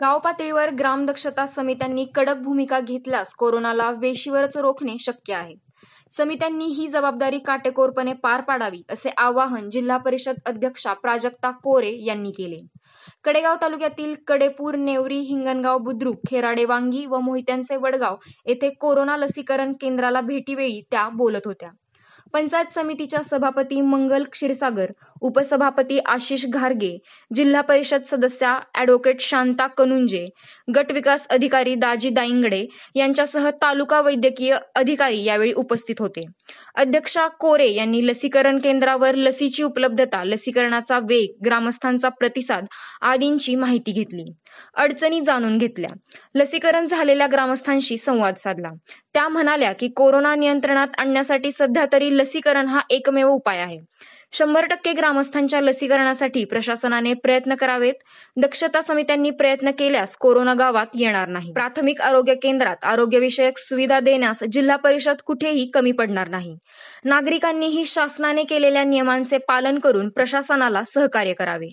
गाव पातळीवर ग्रामदक्षता समित्यांनी कडक भूमिका घेतल्यास कोरोनाला वेशीवरच रोखणे शक्य आहे समित्यांनी ही जबाबदारी काटेकोरपणे पार पाडावी असे आवाहन जिल्हा परिषद अध्यक्षा प्राजक्ता कोरे यांनी केले कडेगाव तालुक्यातील कडेपूर नेवरी हिंगणगाव बुद्रुक खेराडे वांगी व मोहित्यांचे वडगाव येथे कोरोना लसीकरण केंद्राला भेटीवेळी त्या बोलत होत्या पंचायत समितीच्या सभापती मंगल क्षीरसागर उपसभापती आशिष घारगे जिल्हा परिषद सदस्या अॅडव्होकेट शांता कनुंजे गट विकास अधिकारी दाजी दाईंगडे यांच्यासह तालुका वैद्यकीय अधिकारी यावेळी उपस्थित होते अध्यक्षा कोरे यांनी लसीकरण केंद्रावर लसीची उपलब्धता लसीकरणाचा वेग ग्रामस्थांचा प्रतिसाद आदींची माहिती घेतली अडचणी जाणून घेतल्या लसीकरण झालेल्या ग्रामस्थांशी संवाद साधला त्या म्हणाल्या की कोरोना नियंत्रणात आणण्यासाठी सध्या तरी लसीकरण हा एकमेव उपाय आहे शंभर टक्के ग्रामस्थांच्या लसीकरणासाठी प्रशासनाने प्रयत्न करावेत दक्षता समित्यांनी प्रयत्न केल्यास कोरोना गावात येणार नाही प्राथमिक आरोग्य केंद्रात आरोग्यविषयक सुविधा देण्यास जिल्हा परिषद कुठेही कमी पडणार नाही नागरिकांनीही शासनाने केलेल्या नियमांचे पालन करून प्रशासनाला सहकार्य करावे